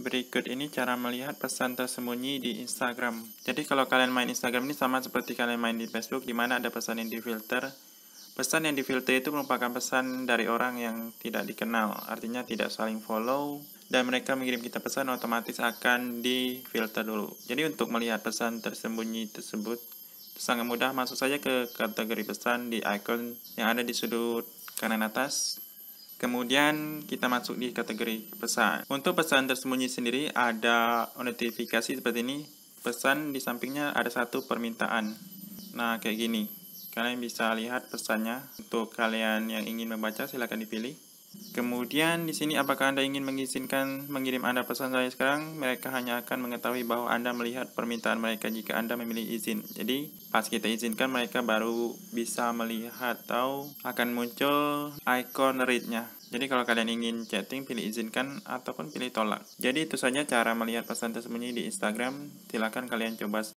Berikut ini cara melihat pesan tersembunyi di Instagram. Jadi kalau kalian main Instagram ini sama seperti kalian main di Facebook, di mana ada pesan yang difilter. Pesan yang difilter itu merupakan pesan dari orang yang tidak dikenal, artinya tidak saling follow, dan mereka mengirim kita pesan otomatis akan difilter dulu. Jadi untuk melihat pesan tersembunyi tersebut, sangat mudah masuk saja ke kategori pesan di icon yang ada di sudut kanan atas Kemudian kita masuk di kategori pesan. Untuk pesan tersembunyi sendiri ada notifikasi seperti ini. Pesan di sampingnya ada satu permintaan. Nah, kayak gini. Kalian bisa lihat pesannya. Untuk kalian yang ingin membaca silahkan dipilih. Kemudian di sini apakah Anda ingin mengizinkan mengirim Anda pesan saya sekarang? Mereka hanya akan mengetahui bahwa Anda melihat permintaan mereka jika Anda memilih izin. Jadi pas kita izinkan mereka baru bisa melihat atau akan muncul icon read-nya. Jadi kalau kalian ingin chatting, pilih izinkan ataupun pilih tolak. Jadi itu saja cara melihat pesan tersembunyi di Instagram. Silahkan kalian coba.